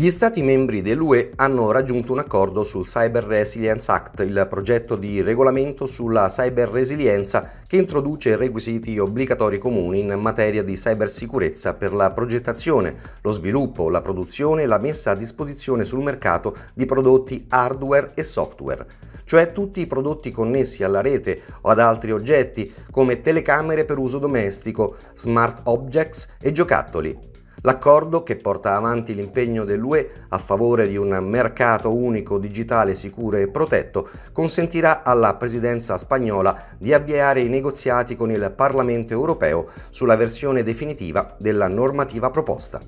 Gli Stati membri dell'UE hanno raggiunto un accordo sul Cyber Resilience Act, il progetto di regolamento sulla cyber resilienza che introduce requisiti obbligatori comuni in materia di cybersicurezza per la progettazione, lo sviluppo, la produzione e la messa a disposizione sul mercato di prodotti hardware e software cioè tutti i prodotti connessi alla rete o ad altri oggetti come telecamere per uso domestico, smart objects e giocattoli. L'accordo, che porta avanti l'impegno dell'UE a favore di un mercato unico digitale sicuro e protetto, consentirà alla presidenza spagnola di avviare i negoziati con il Parlamento europeo sulla versione definitiva della normativa proposta.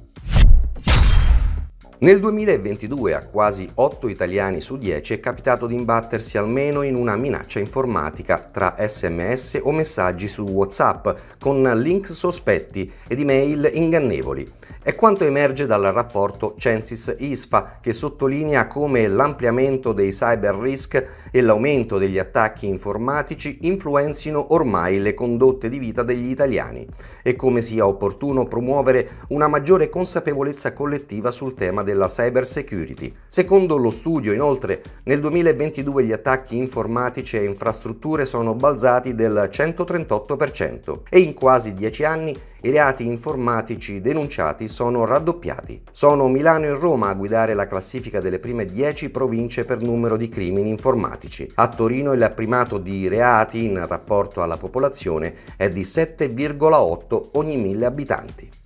Nel 2022 a quasi 8 italiani su 10 è capitato di imbattersi almeno in una minaccia informatica tra sms o messaggi su WhatsApp con link sospetti ed email ingannevoli. È quanto emerge dal rapporto Censis-ISFA che sottolinea come l'ampliamento dei cyber risk e l'aumento degli attacchi informatici influenzino ormai le condotte di vita degli italiani e come sia opportuno promuovere una maggiore consapevolezza collettiva sul tema del della cyber security. Secondo lo studio, inoltre, nel 2022 gli attacchi informatici e infrastrutture sono balzati del 138% e in quasi dieci anni i reati informatici denunciati sono raddoppiati. Sono Milano e Roma a guidare la classifica delle prime 10 province per numero di crimini informatici. A Torino il primato di reati in rapporto alla popolazione è di 7,8 ogni mille abitanti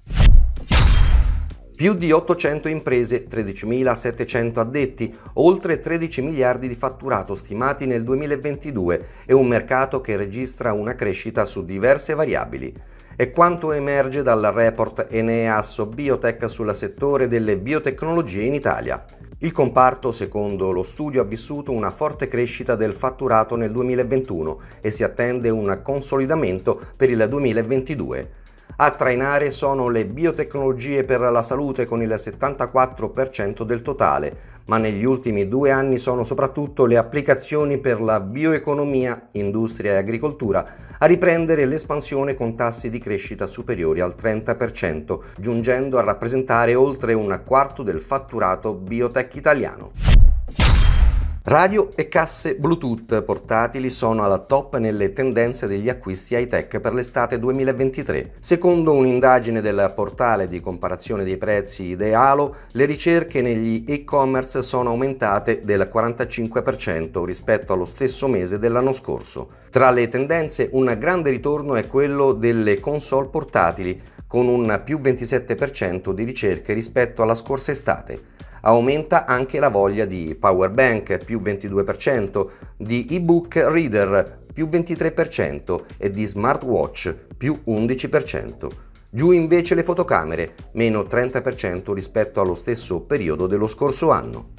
più di 800 imprese, 13.700 addetti, oltre 13 miliardi di fatturato stimati nel 2022 e un mercato che registra una crescita su diverse variabili. È quanto emerge dal report Eneasso Biotech sul settore delle biotecnologie in Italia. Il comparto, secondo lo studio, ha vissuto una forte crescita del fatturato nel 2021 e si attende un consolidamento per il 2022. A trainare sono le biotecnologie per la salute con il 74% del totale, ma negli ultimi due anni sono soprattutto le applicazioni per la bioeconomia, industria e agricoltura a riprendere l'espansione con tassi di crescita superiori al 30%, giungendo a rappresentare oltre un quarto del fatturato biotech italiano. Radio e casse Bluetooth portatili sono alla top nelle tendenze degli acquisti high-tech per l'estate 2023. Secondo un'indagine del portale di comparazione dei prezzi Dealo, le ricerche negli e-commerce sono aumentate del 45% rispetto allo stesso mese dell'anno scorso. Tra le tendenze un grande ritorno è quello delle console portatili, con un più 27% di ricerche rispetto alla scorsa estate. Aumenta anche la voglia di power bank, più 22%, di ebook reader, più 23% e di smartwatch, più 11%. Giù invece le fotocamere, meno 30% rispetto allo stesso periodo dello scorso anno.